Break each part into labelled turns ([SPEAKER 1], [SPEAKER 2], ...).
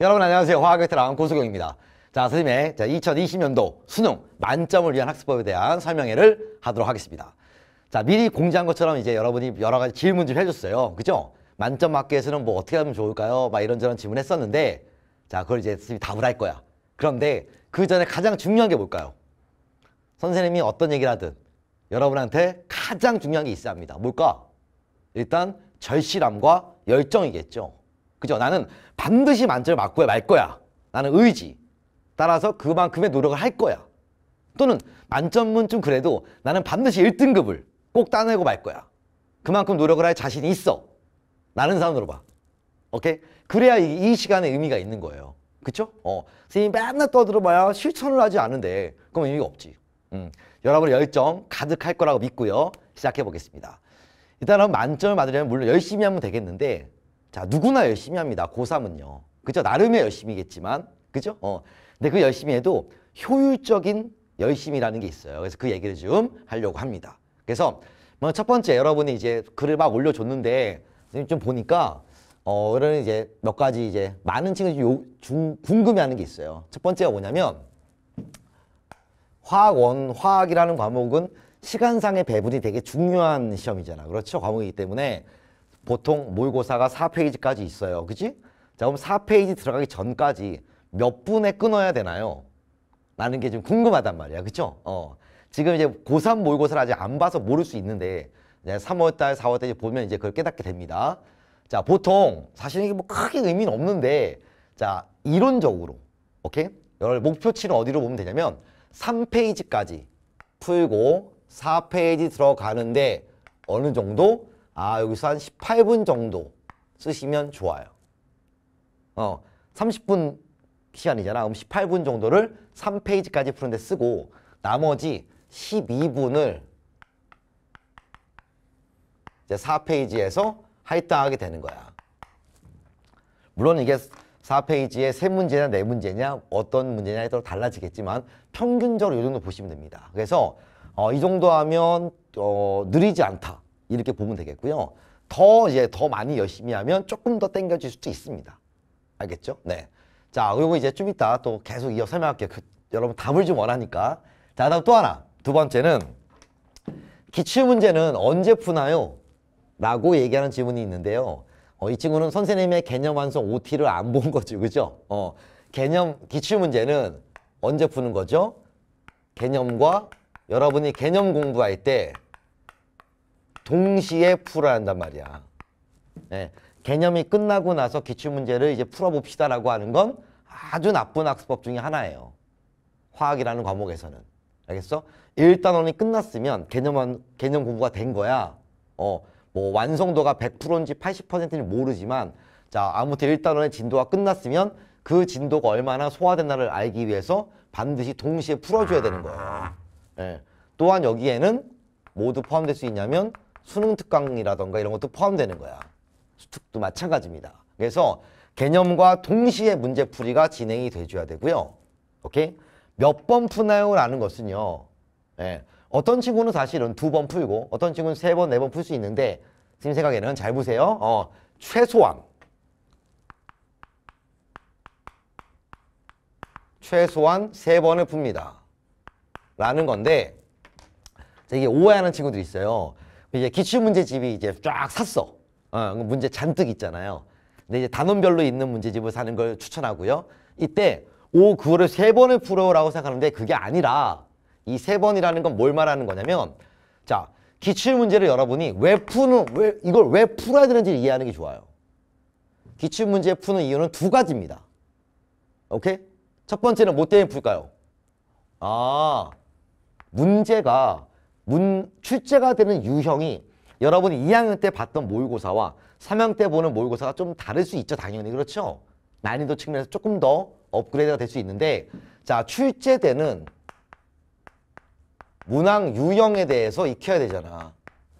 [SPEAKER 1] 여러분 안녕하세요. 화학교테랑 고수경입니다. 자, 선생님의 2020년도 수능 만점을 위한 학습법에 대한 설명회를 하도록 하겠습니다. 자, 미리 공지한 것처럼 이제 여러분이 여러 가지 질문 좀 해줬어요. 그죠? 만점 학교에서는 뭐 어떻게 하면 좋을까요? 막 이런저런 질문 했었는데 자, 그걸 이제 선생님이 답을 할 거야. 그런데 그 전에 가장 중요한 게 뭘까요? 선생님이 어떤 얘기를 하든 여러분한테 가장 중요한 게 있어야 합니다. 뭘까? 일단 절실함과 열정이겠죠. 그죠? 나는 반드시 만점을 맞고야 말 거야. 나는 의지. 따라서 그만큼의 노력을 할 거야. 또는 만점은 좀 그래도 나는 반드시 1등급을 꼭 따내고 말 거야. 그만큼 노력을 할 자신이 있어. 라는 사람으로 봐. 오케이? 그래야 이, 이 시간에 의미가 있는 거예요. 그쵸? 어. 선생님 맨날 떠들어봐야 실천을 하지 않은데 그럼 의미가 없지. 음. 여러분의 열정 가득할 거라고 믿고요. 시작해 보겠습니다. 일단은 만점을 받으려면 물론 열심히 하면 되겠는데 자, 누구나 열심히 합니다. 고3은요. 그죠? 나름의 열심이겠지만, 그죠? 어. 근데 그 열심히 해도 효율적인 열심이라는 게 있어요. 그래서 그 얘기를 좀 하려고 합니다. 그래서 뭐 첫 번째 여러분이 이제 글을 막 올려줬는데 좀 보니까 어, 이런 이제 몇 가지 이제 많은 친구들이 요, 중, 궁금해하는 게 있어요. 첫 번째가 뭐냐면 화학 원 화학이라는 과목은 시간상의 배분이 되게 중요한 시험이잖아. 그렇죠? 과목이기 때문에 보통 모의고사가 4페이지까지 있어요. 그치 자, 그럼 4페이지 들어가기 전까지 몇 분에 끊어야 되나요? 라는 게 좀 궁금하단 말이야. 그쵸? 어. 지금 이제 고3 모의고사를 아직 안 봐서 모를 수 있는데, 이제 3월달, 4월달 이제 보면 이제 그걸 깨닫게 됩니다. 자, 보통, 사실 이게 뭐 크게 의미는 없는데, 자, 이론적으로, 오케이? 여러 목표치는 어디로 보면 되냐면, 3페이지까지 풀고, 4페이지 들어가는데, 어느 정도 아 여기서 한 18분 정도 쓰시면 좋아요. 어 30분 시간이잖아. 그럼 18분 정도를 3페이지까지 푸는데 쓰고 나머지 12분을 이제 4페이지에서 할당하게 되는 거야. 물론 이게 4페이지에 3 문제냐 4 문제냐 어떤 문제냐에 따라 달라지겠지만 평균적으로 이 정도 보시면 됩니다. 그래서 어, 이 정도 하면 어, 느리지 않다. 이렇게 보면 되겠고요. 더 이제 더 많이 열심히 하면 조금 더 땡겨질 수도 있습니다. 알겠죠? 네. 자, 그리고 이제 좀 이따 또 계속 이어 설명할게요. 그, 여러분 답을 좀 원하니까. 자, 다음 또 하나. 두 번째는 기출 문제는 언제 푸나요? 라고 얘기하는 질문이 있는데요. 어, 이 친구는 선생님의 개념 완성 OT를 안 본 거죠. 그죠? 어, 개념, 기출 문제는 언제 푸는 거죠? 개념과 여러분이 개념 공부할 때 동시에 풀어야 한단 말이야. 네. 개념이 끝나고 나서 기출문제를 이제 풀어봅시다라고 하는 건 아주 나쁜 학습법 중에 하나예요. 화학이라는 과목에서는. 알겠어? 일단원이 끝났으면 개념 개념 공부가 된 거야. 어, 뭐 완성도가 100%인지 80%인지 모르지만 자 아무튼 일단원의 진도가 끝났으면 그 진도가 얼마나 소화된다를 알기 위해서 반드시 동시에 풀어줘야 되는 거예요. 예. 또한 여기에는 모두 포함될 수 있냐면 수능 특강이라던가 이런 것도 포함되는 거야. 수특도 마찬가지입니다. 그래서 개념과 동시에 문제풀이가 진행이 돼줘야 되고요. 오케이? 몇 번 푸나요? 라는 것은요. 예. 어떤 친구는 사실은 두 번 풀고 어떤 친구는 세 번, 네 번 풀 수 있는데 선생님 생각에는 잘 보세요. 어, 최소한 최소한 세 번을 풉니다. 라는 건데 이게 오해하는 친구들이 있어요. 이제 기출문제집이 이제 쫙 샀어. 어, 문제 잔뜩 있잖아요. 근데 이제 단원별로 있는 문제집을 사는 걸 추천하고요. 이때 오, 그거를세 번을 풀어라고 생각하는데 그게 아니라 이 세 번이라는 건 뭘 말하는 거냐면 자, 기출 문제를 여러분이 왜 푸는 왜 이걸 왜 풀어야 되는지를 이해하는 게 좋아요. 기출 문제 푸는 이유는 두 가지입니다. 오케이? 첫 번째는 뭐 때문에 풀까요? 아, 문제가 문 출제가 되는 유형이 여러분이 2학년 때 봤던 모의고사와 3학년 때 보는 모의고사가 좀 다를 수 있죠. 당연히 그렇죠. 난이도 측면에서 조금 더 업그레이드가 될 수 있는데 자 출제되는 문항 유형에 대해서 익혀야 되잖아.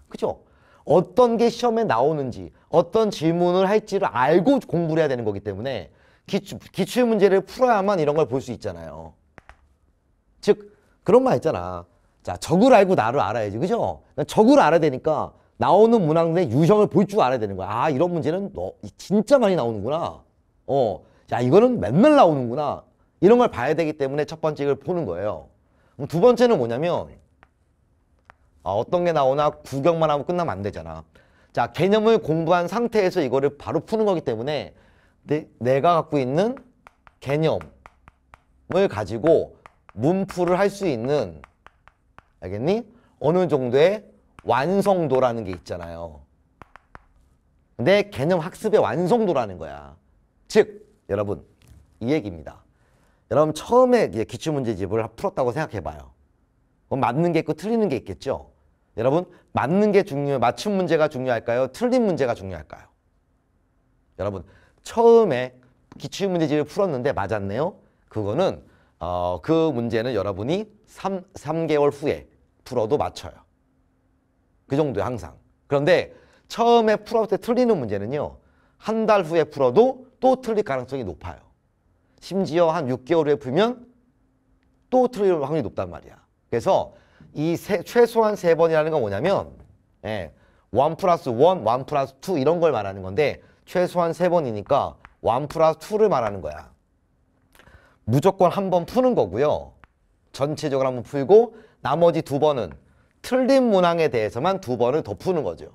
[SPEAKER 1] 그죠? 어떤 게 시험에 나오는지 어떤 질문을 할지를 알고 공부를 해야 되는 거기 때문에 기출, 기출 문제를 풀어야만 이런 걸 볼 수 있잖아요. 즉 그런 말 있잖아. 자, 적을 알고 나를 알아야지. 그죠? 적을 알아야 되니까 나오는 문항의 유형을 볼 줄 알아야 되는 거야. 아, 이런 문제는 너 진짜 많이 나오는구나. 어. 야, 이거는 맨날 나오는구나. 이런 걸 봐야 되기 때문에 첫 번째 이걸 보는 거예요. 두 번째는 뭐냐면 아, 어떤 게 나오나 구경만 하면 끝나면 안 되잖아. 자, 개념을 공부한 상태에서 이거를 바로 푸는 거기 때문에 내, 내가 갖고 있는 개념을 가지고 문풀을 할 수 있는 알겠니? 어느 정도의 완성도라는 게 있잖아요. 내 개념 학습의 완성도라는 거야. 즉, 여러분, 이 얘기입니다. 여러분, 처음에 기출문제집을 풀었다고 생각해봐요. 그럼 맞는 게 있고 틀리는 게 있겠죠? 여러분, 맞는 게 중요해, 맞춤 문제가 중요할까요? 틀린 문제가 중요할까요? 여러분, 처음에 기출문제집을 풀었는데 맞았네요? 그거는, 어, 그 문제는 여러분이 3, 3개월 후에 풀어도 맞춰요. 그 정도예요 항상. 그런데 처음에 풀어올 때 틀리는 문제는요. 한 달 후에 풀어도 또 틀릴 가능성이 높아요. 심지어 한 6개월 후에 풀면 또 틀릴 확률이 높단 말이야. 그래서 이 세, 최소한 3 번이라는 건 뭐냐면 예, 1 플러스 1, 1 플러스 2 이런 걸 말하는 건데 최소한 3 번이니까 1 플러스 2를 말하는 거야. 무조건 한 번 푸는 거고요. 전체적으로 한 번 풀고 나머지 두 번은 틀린 문항에 대해서만 두 번을 더 푸는 거죠.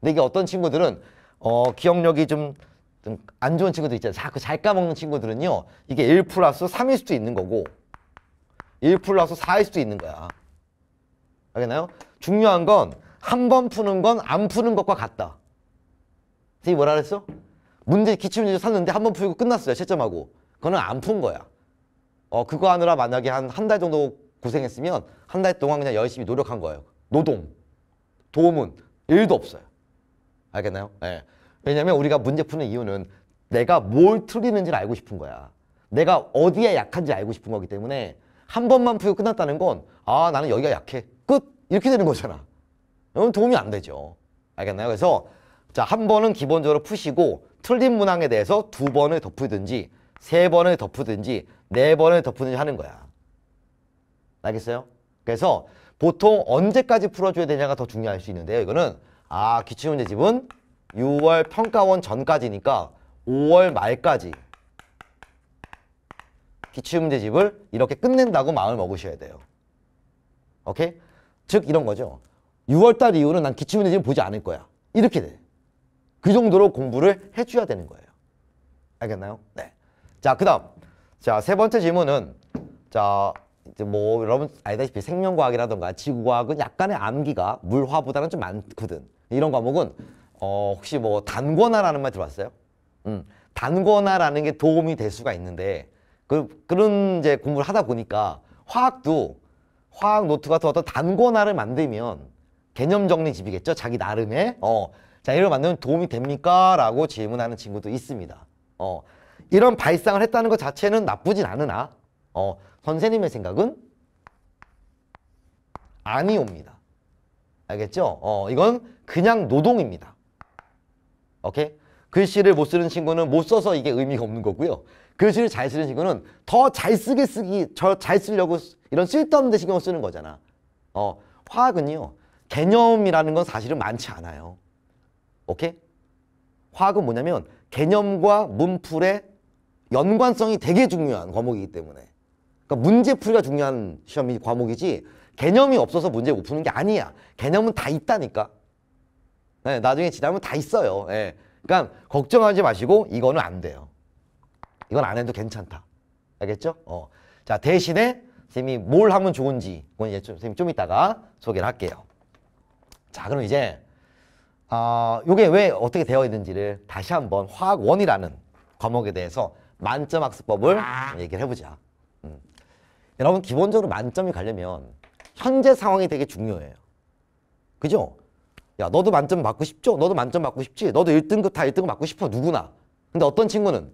[SPEAKER 1] 근데 이게 어떤 친구들은 어, 기억력이 좀 안 좋은 친구들 있잖아요. 자꾸 잘 까먹는 친구들은요. 이게 1 플러스 3일 수도 있는 거고 1 플러스 4일 수도 있는 거야. 알겠나요? 중요한 건 한 번 푸는 건 안 푸는 것과 같다. 선생님 뭐라 그랬어? 문제 기출문제 샀는데 한 번 풀고 끝났어요. 채점하고. 그거는 안 푼 거야. 어, 그거 하느라 만약에 한 한 달 정도 고생했으면 한 달 동안 그냥 열심히 노력한 거예요. 노동. 도움은 일도 없어요. 알겠나요? 예. 네. 왜냐면 우리가 문제 푸는 이유는 내가 뭘 틀리는지를 알고 싶은 거야. 내가 어디에 약한지 알고 싶은 거기 때문에 한 번만 풀고 끝났다는 건 아, 나는 여기가 약해. 끝. 이렇게 되는 거잖아. 그럼 도움이 안 되죠. 알겠나요? 그래서 자, 한 번은 기본적으로 푸시고 틀린 문항에 대해서 두 번을 덮으든지 세 번을 덮으든지 네 번을 덮으느냐 하는 거야. 알겠어요? 그래서 보통 언제까지 풀어줘야 되냐가 더 중요할 수 있는데요. 이거는 아 기출문제집은 6월 평가원 전까지니까 5월 말까지 기출문제집을 이렇게 끝낸다고 마음을 먹으셔야 돼요. 오케이? 즉 이런 거죠. 6월달 이후는 난 기출문제집 을 보지 않을 거야. 이렇게 돼. 그 정도로 공부를 해줘야 되는 거예요. 알겠나요? 네. 자, 그 다음. 자, 세 번째 질문은 자, 이제 뭐 여러분 알다시피 생명과학이라던가 지구과학은 약간의 암기가 물화보다는 좀 많거든. 이런 과목은 어, 혹시 뭐 단권화라는 말 들어봤어요? 음, 단권화라는 게 도움이 될 수가 있는데 그, 그런 이제 공부를 하다 보니까 화학도 화학 노트 같은 어떤 단권화를 만들면 개념 정리 집이겠죠? 자기 나름의 어, 자 이걸 만들면 도움이 됩니까? 라고 질문하는 친구도 있습니다. 어, 이런 발상을 했다는 것 자체는 나쁘진 않으나 어, 선생님의 생각은 아니옵니다. 알겠죠? 어, 이건 그냥 노동입니다. 오케이? 글씨를 못 쓰는 친구는 못 써서 이게 의미가 없는 거고요. 글씨를 잘 쓰는 친구는 더 잘 쓰게 쓰기, 저잘 쓰려고 이런 쓸데없는 데 신경 쓰는 거잖아. 어, 화학은요. 개념이라는 건 사실은 많지 않아요. 오케이? 화학은 뭐냐면 개념과 문풀의 연관성이 되게 중요한 과목이기 때문에 그러니까 문제풀이가 중요한 시험이 과목이지 개념이 없어서 문제 못 푸는 게 아니야 개념은 다 있다니까 네, 나중에 지나면 다 있어요 네. 그러니까 걱정하지 마시고 이거는 안 돼요 이건 안 해도 괜찮다 알겠죠? 어. 자 대신에 선생님이 뭘 하면 좋은지 그건 이제 좀, 선생님 좀 이따가 소개를 할게요 자 그럼 이제 아, 어, 요게 왜 어떻게 되어 있는지를 다시 한번 화학원이라는 과목에 대해서 만점 학습법을 아. 얘기를 해보자. 음. 여러분 기본적으로 만점이 가려면 현재 상황이 되게 중요해요. 그죠? 야 너도 만점 받고 싶죠? 너도 만점 받고 싶지? 너도 1등급 다 1등급 받고 싶어 누구나. 근데 어떤 친구는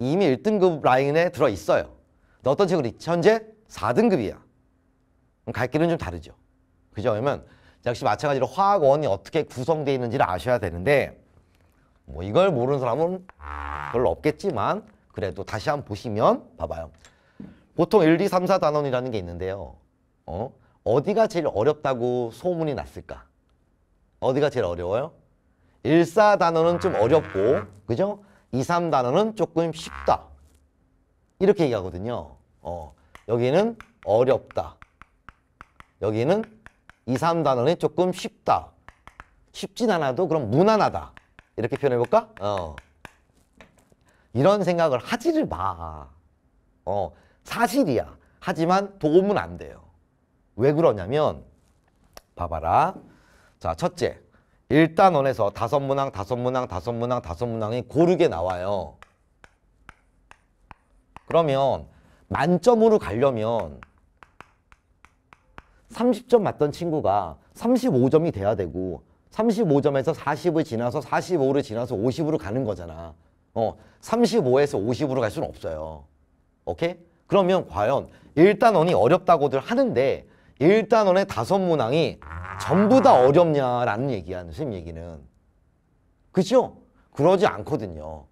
[SPEAKER 1] 이미 1등급 라인에 들어있어요. 근데 어떤 친구는 현재 4등급이야. 그럼 갈 길은 좀 다르죠. 그죠? 그러면 역시 마찬가지로 화학원이 어떻게 구성되어 있는지를 아셔야 되는데 뭐 이걸 모르는 사람은 아. 별로 없겠지만 그래도 다시 한번 보시면 봐봐요. 보통 1, 2, 3, 4 단원이라는 게 있는데요. 어? 어디가 제일 어렵다고 소문이 났을까? 어디가 제일 어려워요? 1, 4단원은좀 어렵고 그죠? 2, 3단원은 조금 쉽다. 이렇게 얘기하거든요. 어, 여기는 어렵다. 여기는 2, 3단원이 조금 쉽다. 쉽진 않아도 그럼 무난하다. 이렇게 표현해볼까? 어. 이런 생각을 하지를 마. 어, 사실이야. 하지만 도움은 안 돼요. 왜 그러냐면 봐봐라. 자, 첫째. 일단원에서 다섯 문항, 다섯 문항, 다섯 문항, 다섯 문항이 고르게 나와요. 그러면 만점으로 가려면 30점 맞던 친구가 35점이 돼야 되고 35점에서 40을 지나서 45를 지나서 50으로 가는 거잖아. 어, 35에서 50으로 갈 수는 없어요. 오케이? 그러면 과연 1단원이 어렵다고들 하는데 1단원의 다섯 문항이 전부 다 어렵냐라는 얘기야, 선생님 얘기는. 그죠? 그러지 않거든요.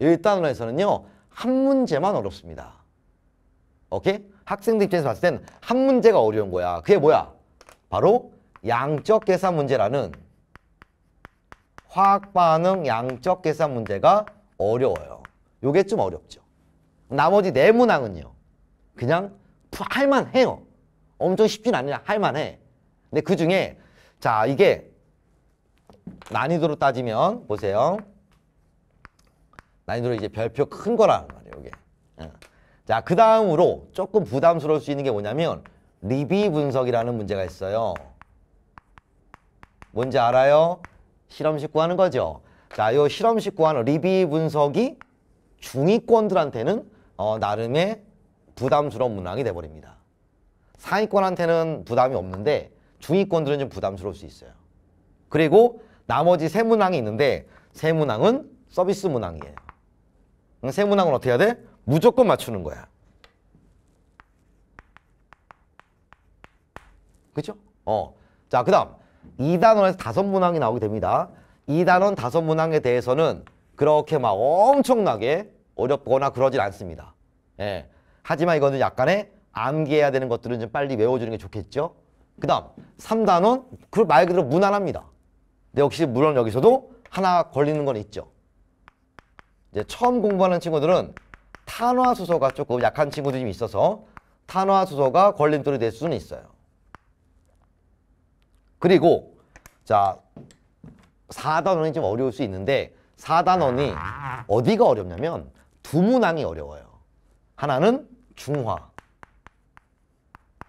[SPEAKER 1] 1단원에서는요, 한 문제만 어렵습니다. 오케이? 학생들 입장에서 봤을 땐 한 문제가 어려운 거야. 그게 뭐야? 바로 양적 계산 문제라는 화학 반응 양적 계산 문제가 어려워요. 요게 좀 어렵죠. 나머지 네 문항은요. 그냥 할만해요. 엄청 쉽진 않냐 할만해. 근데 그 중에 자 이게 난이도로 따지면 보세요. 난이도로 이제 별표 큰 거라는 말이에요. 이게. 예. 자, 그 다음으로 조금 부담스러울 수 있는 게 뭐냐면 리비 분석이라는 문제가 있어요. 뭔지 알아요? 실험식 구하는 거죠. 자, 이 실험식 구한 리비 분석이 중위권들한테는 어, 나름의 부담스러운 문항이 돼버립니다. 상위권한테는 부담이 없는데 중위권들은 좀 부담스러울 수 있어요. 그리고 나머지 세 문항이 있는데 세 문항은 서비스 문항이에요. 세 문항은 어떻게 해야 돼? 무조건 맞추는 거야. 그죠? 어. 자, 그 다음 2단원에서 다섯 문항이 나오게 됩니다. 2단원 다섯 문항에 대해서는 그렇게 막 엄청나게 어렵거나 그러진 않습니다. 예. 하지만 이거는 약간의 암기해야 되는 것들은 좀 빨리 외워주는 게 좋겠죠. 그 다음 삼단원 그 말 그대로 무난합니다. 근데 역시 물론 여기서도 하나 걸리는 건 있죠. 이제 처음 공부하는 친구들은 탄화수소가 조금 약한 친구들이 있어서 탄화수소가 걸림돌이 될 수는 있어요. 그리고 자 4단원이 좀 어려울 수 있는데 4단원이 어디가 어렵냐면 두 문항이 어려워요. 하나는 중화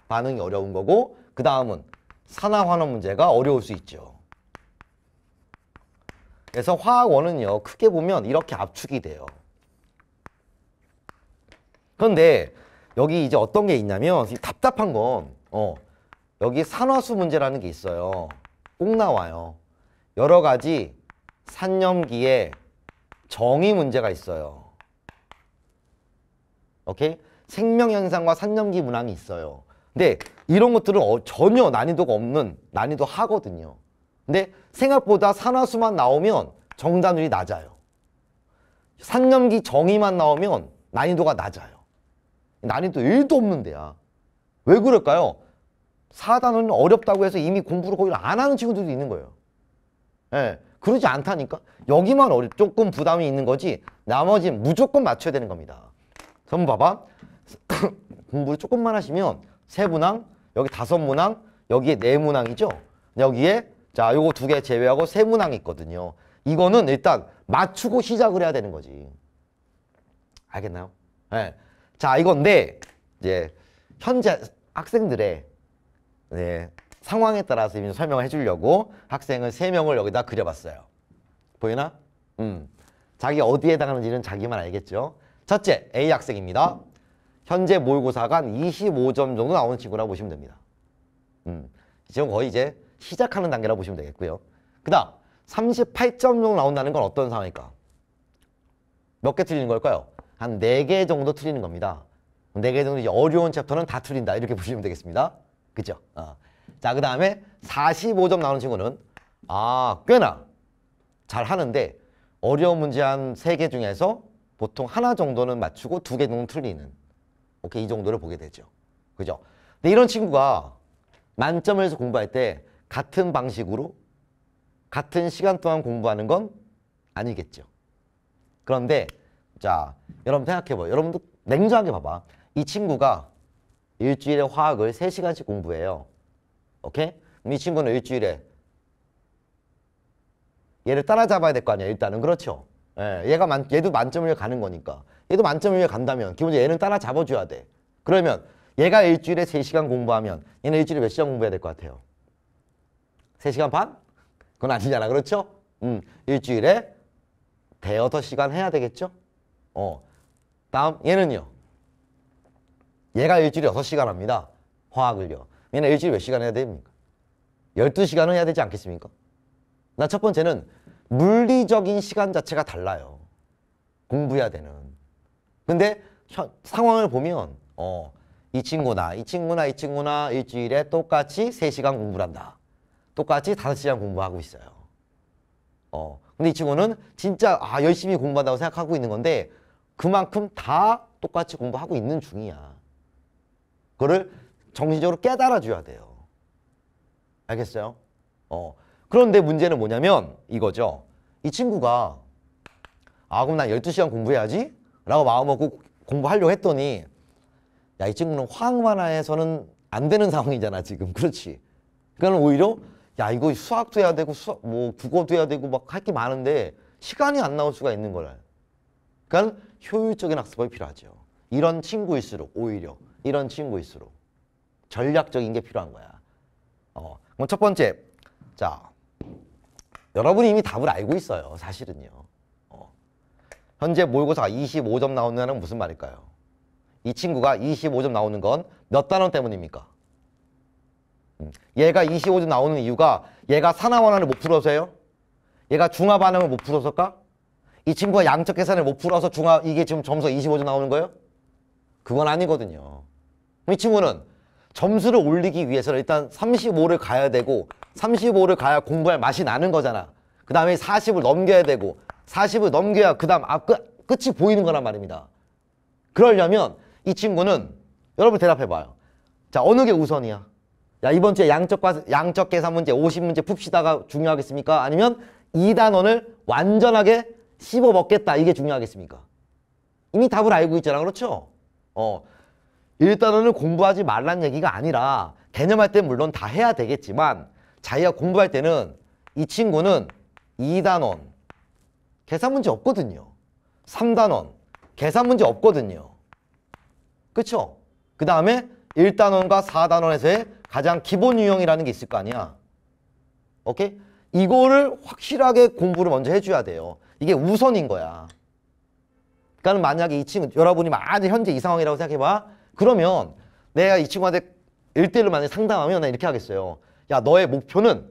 [SPEAKER 1] 반응이 어려운 거고 그 다음은 산화환원 문제가 어려울 수 있죠. 그래서 화학원은요 크게 보면 이렇게 압축이 돼요. 그런데 여기 이제 어떤 게 있냐면 답답한 건 어, 여기 산화수 문제라는 게 있어요. 꼭 나와요. 여러 가지 산염기에 정의 문제가 있어요. 오케이? 생명현상과 산염기 문항이 있어요. 근데 이런 것들은 어, 전혀 난이도가 없는 난이도 하거든요. 근데 생각보다 산화수만 나오면 정단율이 낮아요. 산염기 정의만 나오면 난이도가 낮아요. 난이도 1도 없는 데야. 왜 그럴까요? 4단원은 어렵다고 해서 이미 공부를 거의 안 하는 친구들도 있는 거예요. 예, 그러지 않다니까. 여기만 어릴 조금 부담이 있는 거지 나머지 무조건 맞춰야 되는 겁니다. 전 봐봐. 공부를 조금만 하시면 세 문항, 여기 다섯 문항, 여기에 네 문항이죠. 여기에 자 요거 두 개 제외하고 세 문항이 있거든요. 이거는 일단 맞추고 시작을 해야 되는 거지. 알겠나요? 예. 네. 자 이건데 이제 현재 학생들의 네, 상황에 따라서 이미 설명을 해주려고 학생을 세명을 여기다 그려봤어요. 보이나? 음. 자기 어디에 해당하는지는 자기만 알겠죠. 첫째, A 학생입니다. 현재 모의고사가 한 25점 정도 나오는 친구라고 보시면 됩니다. 음. 지금 거의 이제 시작하는 단계라고 보시면 되겠고요. 그 다음, 38점 정도 나온다는 건 어떤 상황일까? 몇 개 틀리는 걸까요? 한 4개 정도 틀리는 겁니다. 4개 정도 어려운 챕터는 다 틀린다. 이렇게 보시면 되겠습니다. 그죠? 어. 자, 그 다음에 45점 나오는 친구는 아, 꽤나 잘하는데 어려운 문제 한 세 개 중에서 보통 하나 정도는 맞추고 두 개 정도는 틀리는 오케이, 이 정도를 보게 되죠. 그죠? 근데 이런 친구가 만점을 해서 공부할 때 같은 방식으로 같은 시간 동안 공부하는 건 아니겠죠. 그런데 자, 여러분 생각해봐요. 여러분도 냉정하게 봐봐. 이 친구가 일주일에 화학을 세시간씩 공부해요. 오케이? 이 친구는 일주일에 얘를 따라잡아야 될 거 아니야 일단은 그렇죠 예, 얘가 만, 얘도 만점을 가는 거니까 얘도 만점을 간다면 기본적으로 얘는 따라잡아줘야 돼 그러면 얘가 일주일에 3시간 공부하면 얘는 일주일에 몇 시간 공부해야 될 것 같아요 3시간 반? 그건 아니잖아 그렇죠? 음, 일주일에 대여섯 시간 해야 되겠죠? 어. 다음 얘는요. 얘가 일주일에 여 시간 합니다. 화학을요. 얘는 일주일에 몇 시간 해야 됩니까? 12시간은 해야 되지 않겠습니까? 나첫 번째는 물리적인 시간 자체가 달라요. 공부해야 되는. 근데 상황을 보면 어, 이 친구나 이 친구나 이 친구나 일주일에 똑같이 3시간 공부를 한다. 똑같이 5시간 공부하고 있어요. 어, 근데 이 친구는 진짜 아, 열심히 공부한다고 생각하고 있는 건데 그만큼 다 똑같이 공부하고 있는 중이야. 그거를 정신적으로 깨달아줘야 돼요. 알겠어요? 어. 그런데 문제는 뭐냐면 이거죠. 이 친구가 아 그럼 나 12시간 공부해야지? 라고 마음먹고 공부하려고 했더니 야이 친구는 화학만화에서는 안 되는 상황이잖아 지금 그렇지 그러니까 오히려 야 이거 수학도 해야 되고 수학 뭐 국어도 해야 되고 막 할 게 많은데 시간이 안 나올 수가 있는 거라 그러니까 효율적인 학습이 필요하죠 이런 친구일수록 오히려 이런 친구일수록 전략적인 게 필요한 거야. 어, 그럼 첫 번째, 자, 여러분이 이미 답을 알고 있어요. 사실은요. 어, 현재 모의고사 25점 나온다는 무슨 말일까요? 이 친구가 25점 나오는 건 몇 단원 때문입니까? 음, 얘가 25점 나오는 이유가 얘가 산화원환을 못 풀어서요? 얘가 중화반응을 못 풀어서일까? 이 친구가 양적 계산을 못 풀어서 중화 이게 지금 점수 25점 나오는 거예요? 그건 아니거든요. 이 친구는 점수를 올리기 위해서는 일단 35를 가야 되고 35를 가야 공부할 맛이 나는 거잖아. 그 다음에 40을 넘겨야 되고 40을 넘겨야 그 다음 앞 끝, 끝이 보이는 거란 말입니다. 그러려면 이 친구는 여러분 대답해봐요. 자 어느 게 우선이야? 야 이번 주에 양적, 양적 계산 문제 50문제 풉시다가 중요하겠습니까? 아니면 이단원을 완전하게 씹어먹겠다 이게 중요하겠습니까? 이미 답을 알고 있잖아 그렇죠? 어 1단원을 공부하지 말란 얘기가 아니라 개념할 때 물론 다 해야 되겠지만 자기가 공부할 때는 이 친구는 2단원 계산 문제 없거든요. 3단원 계산 문제 없거든요. 그쵸? 그 다음에 1단원과 4단원에서의 가장 기본 유형이라는 게 있을 거 아니야. 오케이? 이거를 확실하게 공부를 먼저 해줘야 돼요. 이게 우선인 거야. 그러니까 만약에 이 친구, 여러분이 만약 현재 이 상황이라고 생각해봐. 그러면 내가 이 친구한테 일대일로 만약 에 상담하면 나 이렇게 하겠어요. 야 너의 목표는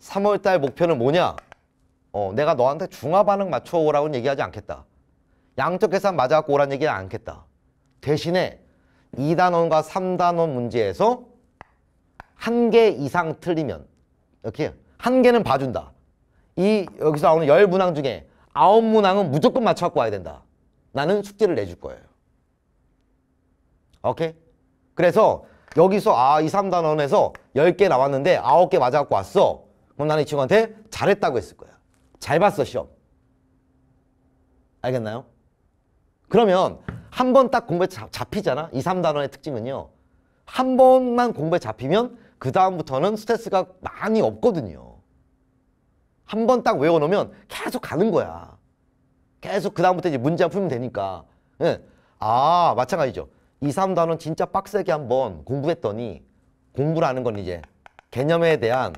[SPEAKER 1] 3월달 목표는 뭐냐? 어, 내가 너한테 중화 반응 맞춰 오라고는 얘기하지 않겠다. 양적 계산 맞아 갖고 오라는 얘기는 않겠다. 대신에 2단원과 3단원 문제에서 한 개 이상 틀리면 이렇게 한 개는 봐준다. 이 여기서 나오는 열 문항 중에 아홉 문항은 무조건 맞춰 갖고 와야 된다. 나는 숙제를 내줄 거예요. 오케이? 그래서 여기서 아, 이 3단원에서 10개 나왔는데 9개 맞아갖고 왔어. 그럼 나는 이 친구한테 잘했다고 했을 거야. 잘 봤어, 시험. 알겠나요? 그러면 한 번 딱 공부에 잡히잖아. 2, 3단원의 특징은요. 한 번만 공부에 잡히면 그 다음부터는 스트레스가 많이 없거든요. 한 번 딱 외워놓으면 계속 가는 거야. 계속 그 다음부터 이제 문제 풀면 되니까. 네. 아 마찬가지죠. 이, 3단원 진짜 빡세게 한번 공부했더니 공부라는 건 이제 개념에 대한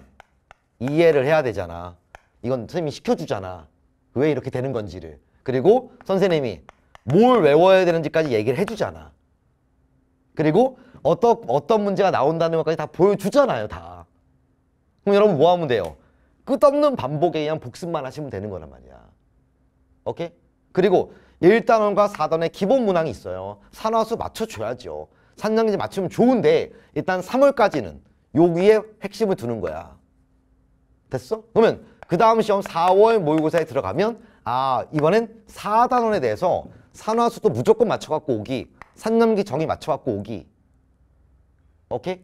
[SPEAKER 1] 이해를 해야 되잖아. 이건 선생님이 시켜주잖아. 왜 이렇게 되는 건지를. 그리고 선생님이 뭘 외워야 되는지까지 얘기를 해주잖아. 그리고 어떤, 어떤 문제가 나온다는 것까지 다 보여주잖아요, 다. 그럼 여러분 뭐 하면 돼요? 끝없는 반복에 의한 복습만 하시면 되는 거란 말이야. 오케이? 그리고 1단원과 4단원의 기본 문항이 있어요. 산화수 맞춰줘야죠. 산정제 맞추면 좋은데 일단 3월까지는 여기에 핵심을 두는 거야. 됐어? 그러면 그 다음 시험 4월 모의고사에 들어가면 아 이번엔 4단원에 대해서 산화수도 무조건 맞춰갖고 오기 산넘기 정의 맞춰갖고 오기 오케이?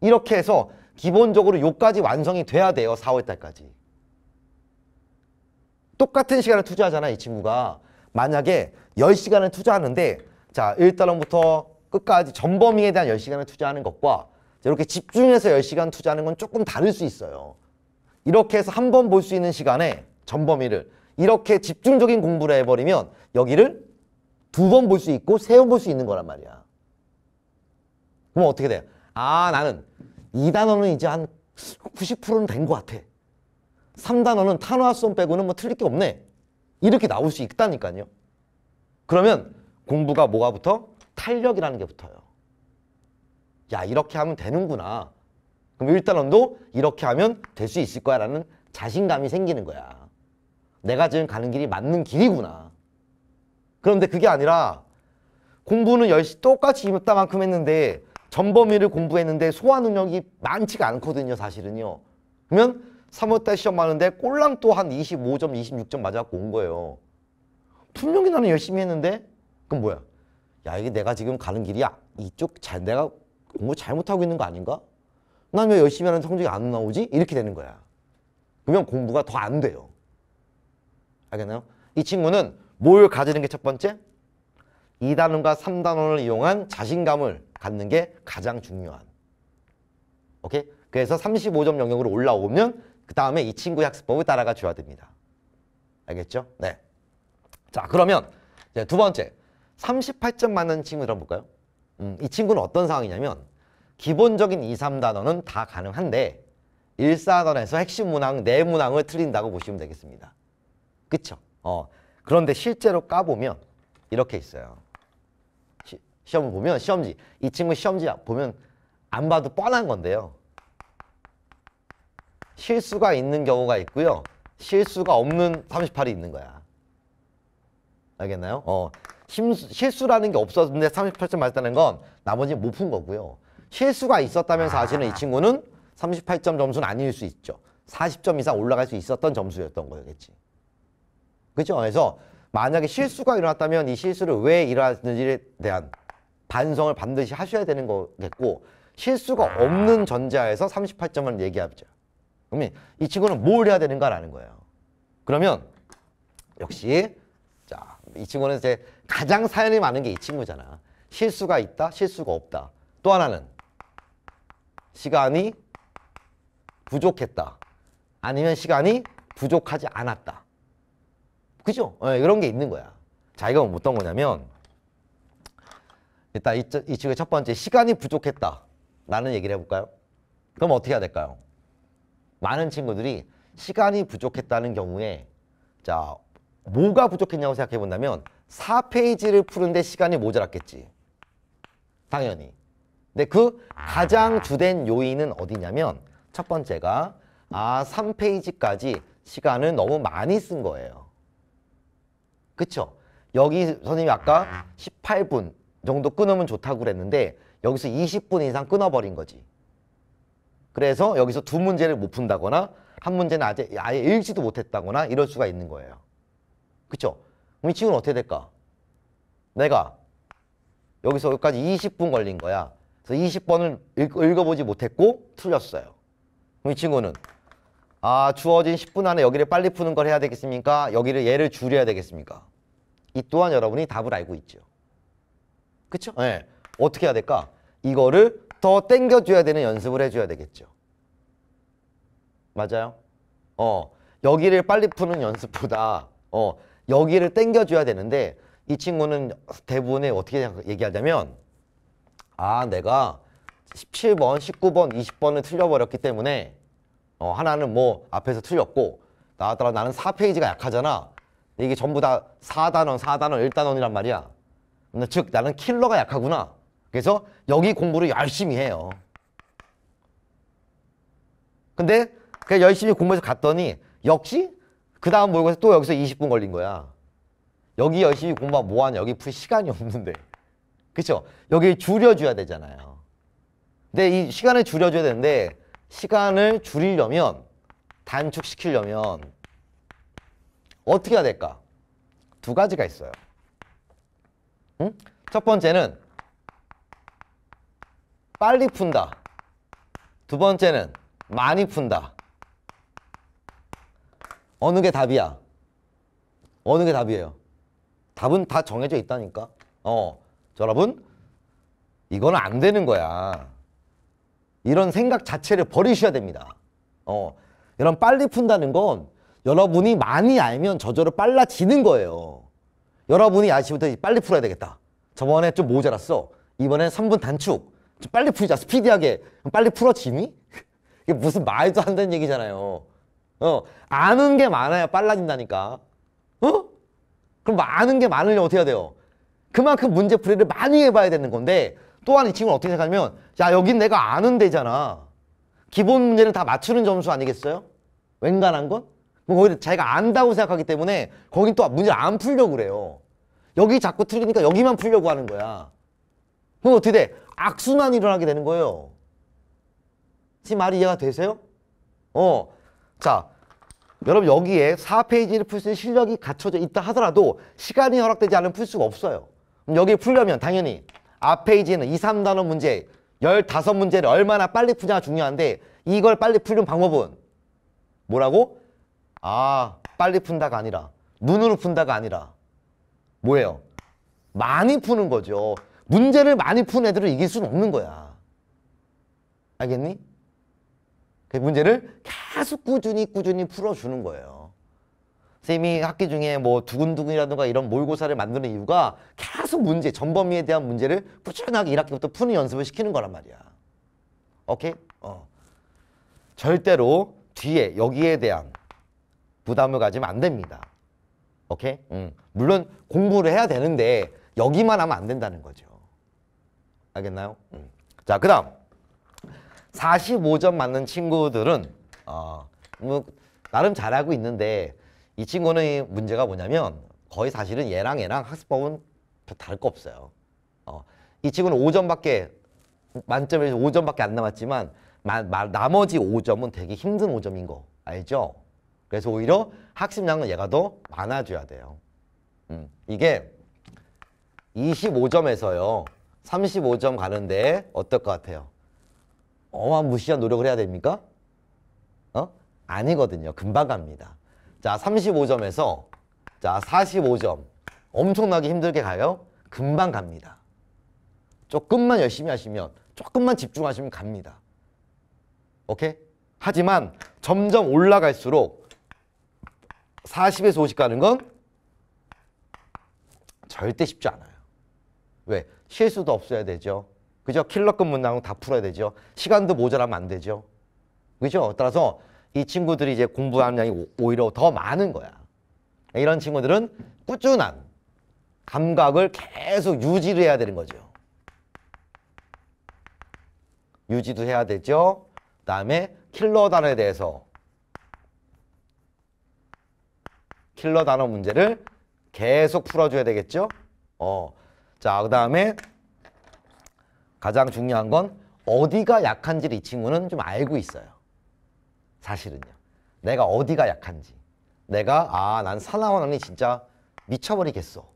[SPEAKER 1] 이렇게 해서 기본적으로 요까지 완성이 돼야 돼요 4월달까지 똑같은 시간을 투자하잖아 이 친구가 만약에 10시간을 투자하는데 자 1단원부터 끝까지 전범위에 대한 10시간을 투자하는 것과 이렇게 집중해서 10시간 투자하는 건 조금 다를 수 있어요. 이렇게 해서 한 번 볼 수 있는 시간에 전범위를 이렇게 집중적인 공부를 해버리면 여기를 두 번 볼 수 있고 세 번 볼 수 있는 거란 말이야. 그럼 어떻게 돼요? 아 나는 2단원은 이제 한 90%는 된 것 같아. 3단원은 탄화수소 빼고는 뭐 틀릴 게 없네. 이렇게 나올 수 있다니까요. 그러면 공부가 뭐가 붙어? 탄력이라는 게 붙어요. 야 이렇게 하면 되는구나. 그럼 1단원도 이렇게 하면 될 수 있을 거야 라는 자신감이 생기는 거야. 내가 지금 가는 길이 맞는 길이구나. 그런데 그게 아니라 공부는 1 0시 똑같이 이다만큼 했는데 전범위를 공부했는데 소화 능력이 많지가 않거든요 사실은요. 그러면 3월 달 시험 하는데 꼴랑 또 한 25점, 26점 맞아갖고 온 거예요. 분명히 나는 열심히 했는데 그럼 뭐야? 야 이게 내가 지금 가는 길이야. 이쪽 잘 내가 공부 잘못하고 있는 거 아닌가? 난왜 열심히 하는 성적이 안 나오지? 이렇게 되는 거야. 그러면 공부가 더 안 돼요. 알겠나요? 이 친구는 뭘 가지는 게 첫 번째? 이단원과삼단원을 이용한 자신감을 갖는 게 가장 중요한. 오케이? 그래서 35점 영역으로 올라오면 그 다음에 이 친구 학습법을 따라가 줘야 됩니다. 알겠죠? 네. 자 그러면 두 번째 38점 맞는 친구 들 한번 볼까요 음, 이 친구는 어떤 상황이냐면 기본적인 2, 3단어는 다 가능한데 1, 4단원에서 핵심 문항, 네 문항을 틀린다고 보시면 되겠습니다. 그쵸? 어, 그런데 실제로 까보면 이렇게 있어요. 시, 험을 보면 시험지, 이 친구 시험지 보면 안 봐도 뻔한 건데요. 실수가 있는 경우가 있고요. 실수가 없는 38이 있는 거야. 알겠나요? 어, 심수, 실수라는 게 없었는데 38점 맞았다는 건나머지못푼 거고요. 실수가 있었다면 사실은 이 아. 친구는 38점 점수는 아닐 수 있죠. 40점 이상 올라갈 수 있었던 점수였던 거겠지. 그죠? 그래서 만약에 실수가 일어났다면 이 실수를 왜 일어났는지에 대한 반성을 반드시 하셔야 되는 거겠고 실수가 없는 전제하에서 38점을 얘기하죠. 그러면 이 친구는 뭘 해야 되는가라는 거예요. 그러면 역시 자, 이 친구는 이제 가장 사연이 많은 게 이 친구잖아. 실수가 있다, 실수가 없다. 또 하나는 시간이 부족했다. 아니면 시간이 부족하지 않았다. 그죠? 네, 이런 게 있는 거야. 자, 이건 어떤 거냐면 일단 이, 이 친구의 첫 번째 시간이 부족했다. 라는 얘기를 해볼까요? 그럼 어떻게 해야 될까요? 많은 친구들이 시간이 부족했다는 경우에 자 뭐가 부족했냐고 생각해 본다면 4페이지를 푸는데 시간이 모자랐겠지. 당연히. 근데 그 가장 주된 요인은 어디냐면 첫 번째가 아 3페이지까지 시간을 너무 많이 쓴 거예요. 그쵸? 여기 선생님이 아까 18분 정도 끊으면 좋다고 그랬는데 여기서 20분 이상 끊어버린 거지. 그래서 여기서 두 문제를 못 푼다거나 한 문제는 아직 아예 읽지도 못했다거나 이럴 수가 있는 거예요. 그쵸? 그럼 이 친구는 어떻게 될까? 내가 여기서 여기까지 20분 걸린 거야. 그래서 20번을 읽, 어보지 못했고 틀렸어요. 그럼 이 친구는 아 주어진 10분 안에 여기를 빨리 푸는 걸 해야 되겠습니까? 여기를 얘를 줄여야 되겠습니까? 이 또한 여러분이 답을 알고 있죠. 그쵸? 예. 네. 어떻게 해야 될까? 이거를 더 땡겨줘야 되는 연습을 해줘야 되겠죠. 맞아요? 어, 여기를 빨리 푸는 연습보다 어, 여기를 땡겨줘야 되는데 이 친구는 대부분의 어떻게 얘기하자면 아 내가 17번, 19번, 20번을 틀려버렸기 때문에 어, 하나는 뭐 앞에서 틀렸고 나더라 나는 4페이지가 약하잖아 이게 전부 다 4단원, 4단원, 1단원이란 말이야 즉 나는 킬러가 약하구나 그래서 여기 공부를 열심히 해요. 근데 그냥 열심히 공부해서 갔더니 역시 그 다음 모의고사 또 여기서 20분 걸린 거야. 여기 열심히 공부하면 뭐하냐. 여기 풀 시간이 없는데. 그쵸? 여기 줄여줘야 되잖아요. 근데 이 시간을 줄여줘야 되는데 시간을 줄이려면 단축시키려면 어떻게 해야 될까? 두 가지가 있어요. 응? 첫 번째는 빨리 푼다. 두 번째는 많이 푼다. 어느 게 답이야? 어느 게 답이에요? 답은 다 정해져 있다니까. 어, 여러분 이건 안 되는 거야. 이런 생각 자체를 버리셔야 됩니다. 어, 이런 빨리 푼다는 건 여러분이 많이 알면 저절로 빨라지는 거예요. 여러분이 아침부터 빨리 풀어야 되겠다. 저번에 좀 모자랐어. 이번엔 3분 단축. 좀 빨리 풀자 스피디하게 빨리 풀어 지니 이게 무슨 말도 안 되는 얘기잖아요 어 아는 게 많아야 빨라진다니까 어 그럼 뭐 아는 게 많으려면 어떻게 해야 돼요 그만큼 문제 풀이를 많이 해봐야 되는 건데 또한 이 친구는 어떻게 생각하면 야 여긴 내가 아는 데잖아 기본 문제는 다 맞추는 점수 아니겠어요 웬간한 건 뭐, 거기를 자기가 안다고 생각하기 때문에 거긴 또 문제를 안 풀려고 그래요 여기 자꾸 틀리니까 여기만 풀려고 하는 거야 그럼 어떻게 돼? 악순환이 일어나게 되는 거예요. 지 말이 이해가 되세요? 어. 자, 여러분 여기에 4페이지를 풀 수 있는 실력이 갖춰져 있다 하더라도 시간이 허락되지 않으면 풀 수가 없어요. 그럼 여기 풀려면 당연히 앞페이지에는 2, 3단어 문제, 15문제를 얼마나 빨리 푸냐가 중요한데 이걸 빨리 풀는 방법은 뭐라고? 아, 빨리 푼다가 아니라 눈으로 푼다가 아니라 뭐예요? 많이 푸는 거죠. 문제를 많이 푼 애들을 이길 수는 없는 거야. 알겠니? 그 문제를 계속 꾸준히 꾸준히 풀어주는 거예요. 선생님이 학기 중에 뭐 두근두근이라든가 이런 몰고사를 만드는 이유가 계속 문제, 전범위에 대한 문제를 꾸준하게 1학기부터 푸는 연습을 시키는 거란 말이야. 오케이? 어. 절대로 뒤에 여기에 대한 부담을 가지면 안 됩니다. 오케이? 음. 물론 공부를 해야 되는데 여기만 하면 안 된다는 거죠. 알겠나요? 음. 자, 그 다음 45점 맞는 친구들은 어, 뭐 나름 잘하고 있는데 이 친구는 문제가 뭐냐면 거의 사실은 얘랑 얘랑 학습법은 다를 거 없어요. 어, 이 친구는 5점밖에 만점에서 5점밖에 안 남았지만 마, 마, 나머지 5점은 되게 힘든 5점인 거 알죠? 그래서 오히려 학습량은 얘가 더 많아져야 돼요. 음, 이게 25점에서요. 35점 가는데 어떨 것 같아요? 어마무시한 노력을 해야 됩니까? 어? 아니거든요. 금방 갑니다. 자, 35점에서 자, 45점. 엄청나게 힘들게 가요? 금방 갑니다. 조금만 열심히 하시면, 조금만 집중하시면 갑니다. 오케이? 하지만 점점 올라갈수록 40에서 50 가는 건 절대 쉽지 않아요. 왜? 실수도 없어야 되죠. 그죠? 킬러급 문항은 다 풀어야 되죠. 시간도 모자라면 안 되죠. 그죠? 따라서 이 친구들이 이제 공부하는 양이 오히려 더 많은 거야. 이런 친구들은 꾸준한 감각을 계속 유지를 해야 되는 거죠. 유지도 해야 되죠. 그 다음에 킬러 단어에 대해서 킬러 단어 문제를 계속 풀어줘야 되겠죠. 어, 자, 그 다음에 가장 중요한 건 어디가 약한지를 이 친구는 좀 알고 있어요. 사실은요. 내가 어디가 약한지. 내가 아, 난살나원언니 진짜 미쳐버리겠어.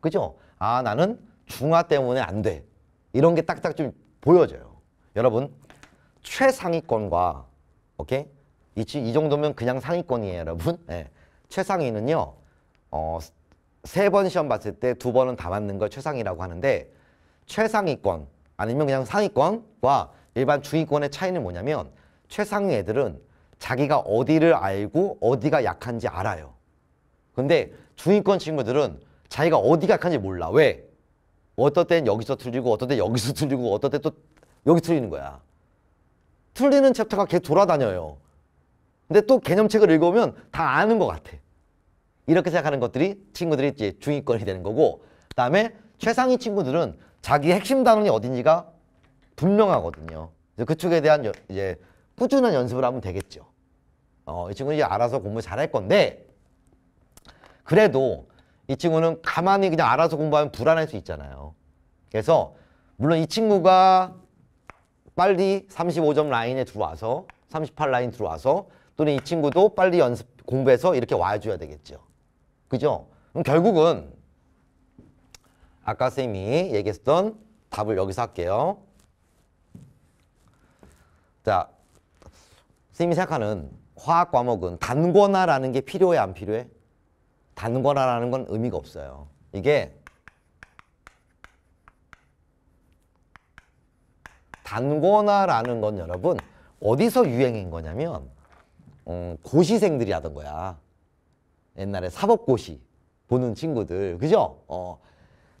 [SPEAKER 1] 그죠? 아, 나는 중화 때문에 안 돼. 이런 게 딱딱 좀 보여져요. 여러분, 최상위권과 오케이? 이, 이 정도면 그냥 상위권이에요, 여러분. 네. 최상위는요. 어, 세번 시험 봤을 때 두 번은 다 맞는 걸 최상이라고 하는데 최상위권 아니면 그냥 상위권과 일반 중위권의 차이는 뭐냐면 최상위 애들은 자기가 어디를 알고 어디가 약한지 알아요. 근데 중위권 친구들은 자기가 어디가 약한지 몰라. 왜? 어떨 땐 여기서 틀리고 어떨 땐 여기서 틀리고 어떨 땐또 여기 틀리는 거야. 틀리는 챕터가 계속 돌아다녀요. 근데 또 개념책을 읽어보면 다 아는 것 같아. 이렇게 생각하는 것들이 친구들이 이제 중위권이 되는 거고 그다음에 최상위 친구들은 자기 핵심 단원이 어딘지가 분명하거든요. 그쪽에 대한 여, 이제 꾸준한 연습을 하면 되겠죠. 어, 이 친구는 이제 알아서 공부 잘할 건데 그래도 이 친구는 가만히 그냥 알아서 공부하면 불안할 수 있잖아요. 그래서 물론 이 친구가 빨리 35점 라인에 들어와서 38 라인 들어와서 또는 이 친구도 빨리 연습 공부해서 이렇게 와줘야 되겠죠. 그죠? 그럼 결국은 아까 쌤이 얘기했던 답을 여기서 할게요. 자, 쌤이 생각하는 화학 과목은 단권화라는 게 필요해 안 필요해? 단권화라는 건 의미가 없어요. 이게 단권화라는 건 여러분 어디서 유행인 거냐면 음, 고시생들이 하던 거야. 옛날에 사법고시 보는 친구들 그죠? 어.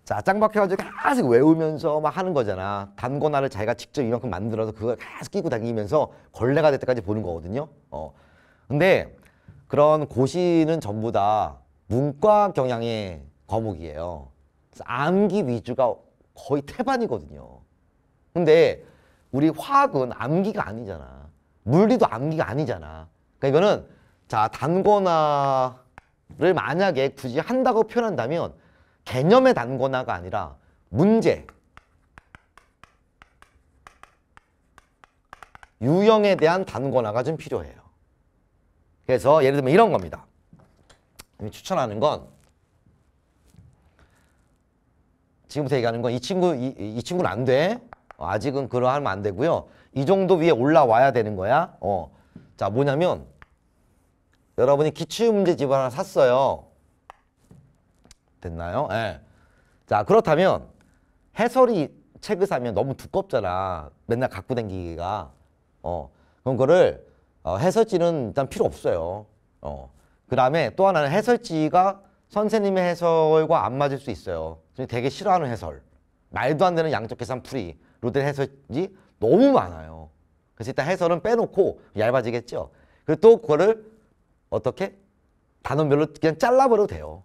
[SPEAKER 1] 자, 짱박해가지고 계속 외우면서 막 하는 거잖아. 단권화를 자기가 직접 이만큼 만들어서 그걸 계속 끼고 다니면서 걸레가 될 때까지 보는 거거든요. 어. 근데 그런 고시는 전부 다 문과 경향의 과목이에요. 암기 위주가 거의 태반이거든요. 근데 우리 화학은 암기가 아니잖아. 물리도 암기가 아니잖아. 그러니까 이거는 자, 단권화 를 만약에 굳이 한다고 표현한다면 개념의 단거나가 아니라 문제 유형에 대한 단거나가 좀 필요해요. 그래서 예를 들면 이런 겁니다. 추천하는 건 지금부터 얘기하는 건 이 친구 이, 이 친구는 안 돼. 어, 아직은 그러하면 안 되고요. 이 정도 위에 올라와야 되는 거야. 어. 자, 뭐냐면 여러분이 기출문제집 하나 샀어요. 됐나요? 예. 네. 자, 그렇다면 해설이 책을 사면 너무 두껍잖아. 맨날 갖고 댕기기가. 어. 그럼 그거를 어, 해설지는 일단 필요 없어요. 어. 그 다음에 또 하나는 해설지가 선생님의 해설과 안 맞을 수 있어요. 되게 싫어하는 해설. 말도 안 되는 양적 계산 풀이. 로델 해설지 너무 많아요. 그래서 일단 해설은 빼놓고 얇아지겠죠. 그리고 또 그거를 어떻게? 단원별로 그냥 잘라버려도 돼요.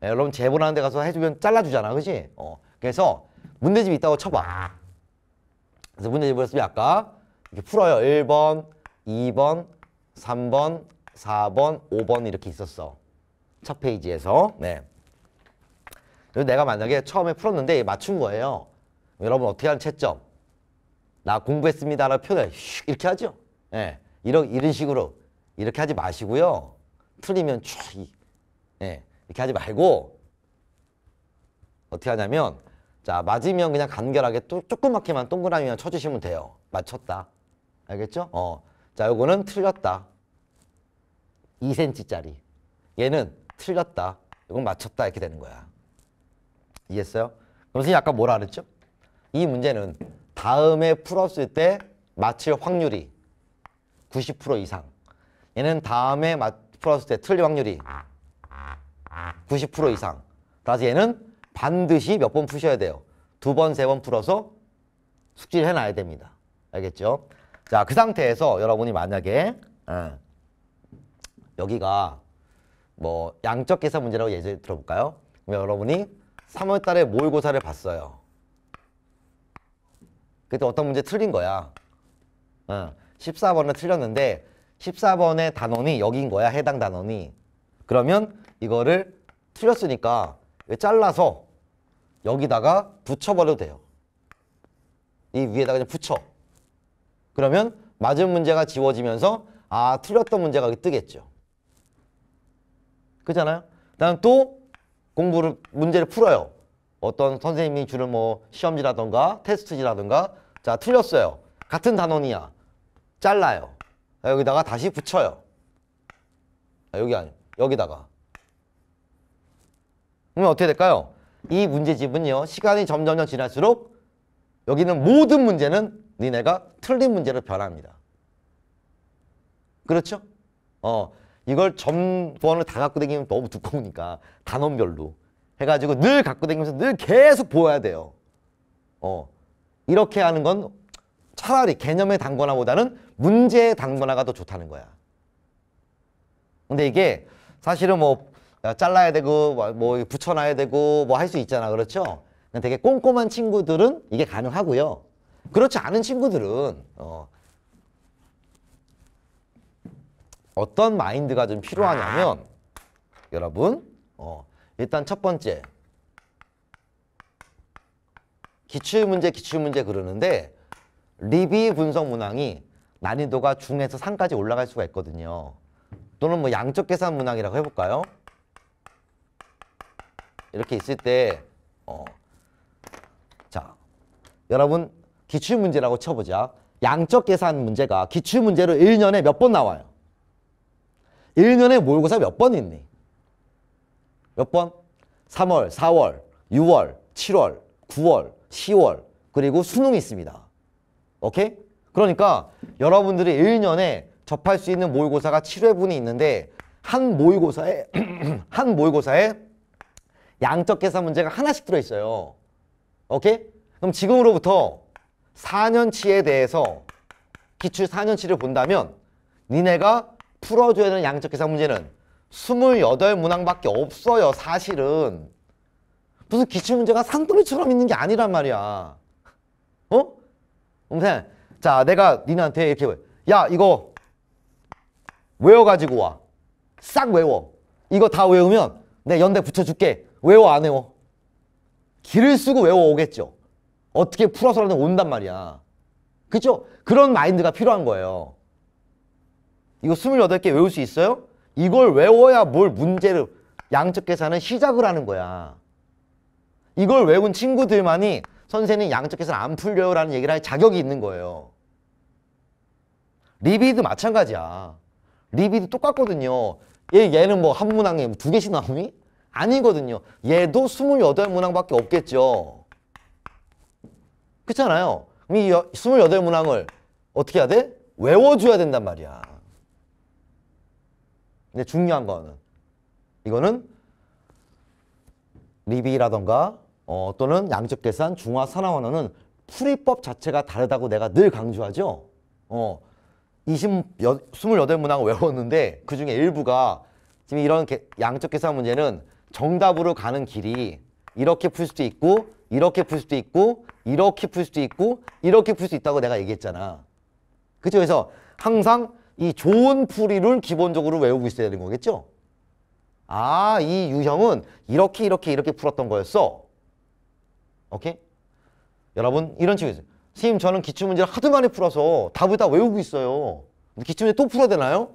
[SPEAKER 1] 네, 여러분 재본하는 데 가서 해주면 잘라주잖아. 그치 어. 그래서 문제집이 있다고 쳐봐. 그래서 문제집 을셨으면 아까 이렇게 풀어요. 1번, 2번, 3번, 4번, 5번 이렇게 있었어. 첫 페이지에서. 네. 그래서 내가 만약에 처음에 풀었는데 맞춘 거예요. 여러분 어떻게 하는 채점? 나공부했습니다라고 표현을 이렇게 하죠. 예. 이런 이런 식으로 이렇게 하지 마시고요. 틀리면 촥 예, 이렇게 하지 말고 어떻게 하냐면 자 맞으면 그냥 간결하게 또 조그맣게만 동그라미만 쳐주시면 돼요. 맞췄다. 알겠죠? 어. 자 요거는 틀렸다. 2cm짜리. 얘는 틀렸다. 이건 맞췄다 이렇게 되는 거야. 이해했어요? 선생님 아까 뭐라 그랬죠? 이 문제는 다음에 풀었을 때 맞힐 확률이 90% 이상 얘는 다음에 풀었을 때 틀릴 확률이 90% 이상. 따라서 얘는 반드시 몇 번 푸셔야 돼요. 두 번, 세 번 풀어서 숙지를 해놔야 됩니다. 알겠죠? 자, 그 상태에서 여러분이 만약에 어, 여기가 뭐 양적 계산 문제라고 예제 들어볼까요? 그럼 여러분이 3월 달에 모의고사를 봤어요. 그때 어떤 문제 틀린 거야. 어, 예, 14번을 틀렸는데 14번의 단원이 여기인 거야 해당 단원이 그러면 이거를 틀렸으니까 잘라서 여기다가 붙여버려도 돼요 이 위에다가 그냥 붙여 그러면 맞은 문제가 지워지면서 아 틀렸던 문제가 뜨겠죠 그잖아요 다음 또 공부를 문제를 풀어요 어떤 선생님이 주는 뭐 시험지라던가 테스트지라던가 자 틀렸어요 같은 단원이야 잘라요 아, 여기다가 다시 붙여요. 아, 여기 아니 여기다가. 그러면 어떻게 될까요? 이 문제집은요. 시간이 점점 지날수록 여기는 모든 문제는 니네가 틀린 문제로 변합니다. 그렇죠? 어, 이걸 점권을 다 갖고 다니면 너무 두꺼우니까 단원별로 해가지고 늘 갖고 다니면서 늘 계속 보아야 돼요. 어, 이렇게 하는 건 차라리 개념의 단거나보다는 문제 당분화가더 좋다는 거야. 근데 이게 사실은 뭐 잘라야 되고 뭐, 뭐 붙여놔야 되고 뭐 할 수 있잖아. 그렇죠? 되게 꼼꼼한 친구들은 이게 가능하고요. 그렇지 않은 친구들은 어, 어떤 마인드가 좀 필요하냐면 여러분 어, 일단 첫 번째 기출문제 기출문제 그러는데 리비 분석 문항이 난이도가 중에서 상까지 올라갈 수가 있거든요. 또는 뭐 양적 계산 문항이라고 해볼까요? 이렇게 있을 때 어. 자, 여러분 기출문제라고 쳐보자. 양적 계산 문제가 기출문제로 1년에 몇 번 나와요? 1년에 모의고사 몇 번 있니? 몇 번? 3월, 4월, 6월, 7월, 9월, 10월, 그리고 수능이 있습니다. 오케이? 그러니까 여러분들이 1년에 접할 수 있는 모의고사가 7회분이 있는데 한 모의고사에 한 모의고사에 양적 계산 문제가 하나씩 들어있어요. 오케이? 그럼 지금으로부터 4년치에 대해서 기출 4년치를 본다면 니네가 풀어줘야 되는 양적 계산 문제는 28문항밖에 없어요. 사실은. 무슨 기출 문제가 산더미처럼 있는 게 아니란 말이야. 어? 그냥 자 내가 니네한테 이렇게 야 이거 외워가지고 와싹 외워 이거 다 외우면 내 연대 붙여줄게 외워 안 외워 길을 쓰고 외워 오겠죠 어떻게 풀어서라도 온단 말이야 그쵸 그런 마인드가 필요한 거예요 이거 28개 외울 수 있어요? 이걸 외워야 뭘 문제를 양적 계산을 시작을 하는 거야 이걸 외운 친구들만이 선생님 양적 서는안 풀려요라는 얘기를 할 자격이 있는 거예요. 리비드 마찬가지야. 리비드 똑같거든요. 얘, 얘는 뭐 한 문항에 두 개씩 나오니? 아니거든요. 얘도 28문항밖에 없겠죠. 그렇잖아요. 이 28문항을 어떻게 해야 돼? 외워줘야 된단 말이야. 근데 중요한 거는 이거는 리비라던가 어, 또는 양적 계산, 중화, 산화환원은 풀이법 자체가 다르다고 내가 늘 강조하죠. 어, 20, 28문항을 외웠는데 그 중에 일부가 지금 이런 게, 양적 계산 문제는 정답으로 가는 길이 이렇게 풀 수도 있고 이렇게 풀 수도 있고 이렇게 풀 수도 있고 이렇게 풀 수 있다고 내가 얘기했잖아. 그렇죠? 그래서 항상 이 좋은 풀이를 기본적으로 외우고 있어야 되는 거겠죠? 아, 이 유형은 이렇게 이렇게 이렇게 풀었던 거였어. 오케이? 여러분 이런 식으로 어 선생님 저는 기출문제를 하도 많이 풀어서 답을 다 외우고 있어요. 기출문제 또 풀어야 되나요?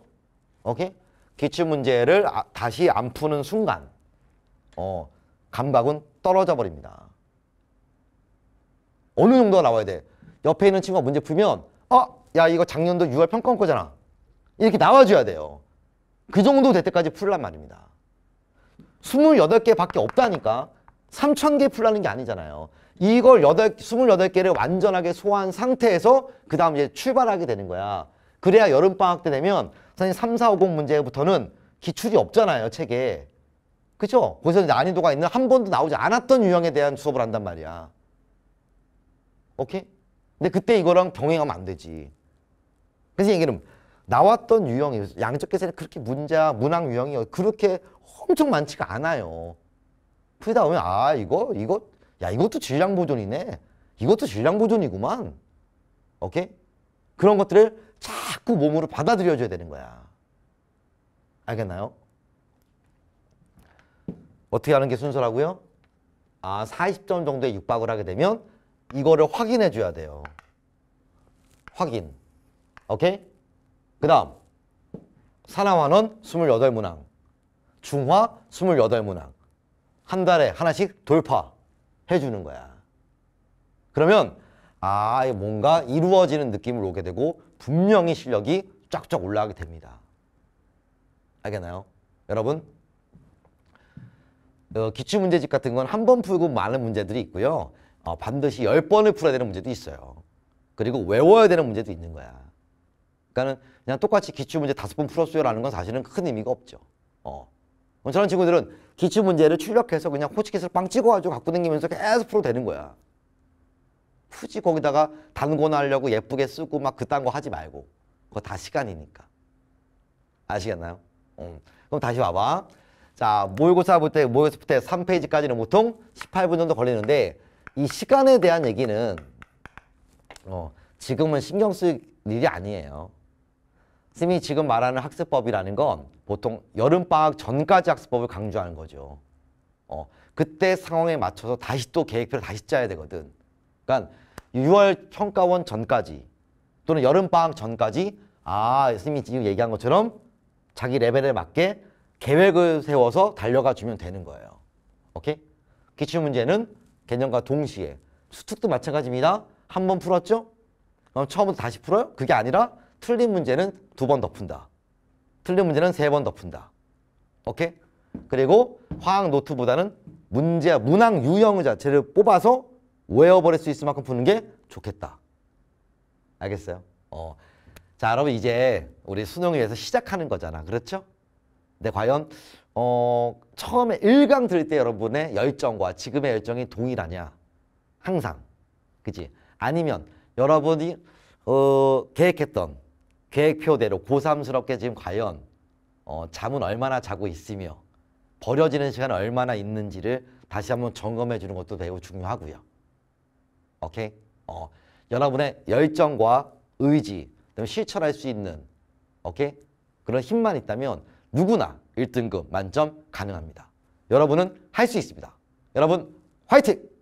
[SPEAKER 1] 오케이? 기출문제를 아, 다시 안 푸는 순간 어, 감각은 떨어져 버립니다. 어느 정도가 나와야 돼? 옆에 있는 친구가 문제 풀면 어, 야 이거 작년도 6월 평가원 거잖아. 이렇게 나와줘야 돼요. 그 정도 될 때까지 풀란 말입니다. 28개밖에 없다니까. 삼천 개 풀라는 게 아니잖아요. 이걸 여덟 스물여덟 개를 완전하게 소화한 상태에서 그 다음 이제 출발하게 되는 거야. 그래야 여름방학 때 되면 선생님 삼, 사, 오공 문제부터는 기출이 없잖아요. 책에. 그죠? 거기서 난이도가 있는 한 번도 나오지 않았던 유형에 대한 수업을 한단 말이야. 오케이? 근데 그때 이거랑 병행하면 안 되지. 그래서 얘기는 나왔던 유형이 양적 계산에 그렇게 문자, 문항 유형이 그렇게 엄청 많지가 않아요. 풀다 보면 아 이거 이거 야 이것도 질량 보존이네. 이것도 질량 보존이구만. 오케이? 그런 것들을 자꾸 몸으로 받아들여줘야 되는 거야. 알겠나요? 어떻게 하는 게 순서라고요? 아 40점 정도의 육박을 하게 되면 이거를 확인해 줘야 돼요. 확인. 오케이? 그 다음 산화환원 28문항 중화 28문항 한 달에 하나씩 돌파해 주는 거야. 그러면 아 뭔가 이루어지는 느낌을 오게 되고 분명히 실력이 쫙쫙 올라가게 됩니다. 알겠나요? 여러분 어, 기출문제집 같은 건 한 번 풀고 많은 문제들이 있고요. 어, 반드시 열번을 풀어야 되는 문제도 있어요. 그리고 외워야 되는 문제도 있는 거야. 그러니까는 그냥 똑같이 기출문제 다섯 번 풀었어요라는 건 사실은 큰 의미가 없죠. 어. 저런 친구들은 기출 문제를 출력해서 그냥 호치킷을 빵 찍어가지고 갖고 다니면서 계속 풀어도 되는 거야. 굳이 거기다가 단권하려고 예쁘게 쓰고 막 그딴 거 하지 말고 그거 다 시간이니까. 아시겠나요? 음. 그럼 다시 와봐. 자 모의고사 볼 때 모의고사 볼때 3페이지까지는 보통 18분 정도 걸리는데 이 시간에 대한 얘기는 어, 지금은 신경 쓸 일이 아니에요. 쌤이 지금 말하는 학습법이라는 건 보통 여름방학 전까지 학습법을 강조하는 거죠. 어, 그때 상황에 맞춰서 다시 또 계획표를 다시 짜야 되거든. 그러니까 6월 평가원 전까지 또는 여름방학 전까지 아, 쌤이 지금 얘기한 것처럼 자기 레벨에 맞게 계획을 세워서 달려가 주면 되는 거예요. 오케이? 기출문제는 개념과 동시에 수특도 마찬가지입니다. 한 번 풀었죠? 그럼 처음부터 다시 풀어요? 그게 아니라 틀린 문제는 두 번 더 푼다. 틀린 문제는 세 번 더 푼다. 오케이? 그리고 화학 노트보다는 문제와 문항 유형 자체를 뽑아서 외워버릴 수 있을 만큼 푸는 게 좋겠다. 알겠어요? 어. 자, 여러분 이제 우리 수능에 의해서 시작하는 거잖아. 그렇죠? 근데 과연 어, 처음에 일 강 들을 때 여러분의 열정과 지금의 열정이 동일하냐? 항상. 그지 아니면 여러분이 어, 계획했던 계획표대로 고삼스럽게 지금 과연 어, 잠은 얼마나 자고 있으며 버려지는 시간 얼마나 있는지를 다시 한번 점검해 주는 것도 매우 중요하고요. 오케이? 어, 여러분의 열정과 의지, 그다음에 실천할 수 있는 오케이? 그런 힘만 있다면 누구나 1등급 만점 가능합니다. 여러분은 할 수 있습니다. 여러분 화이팅!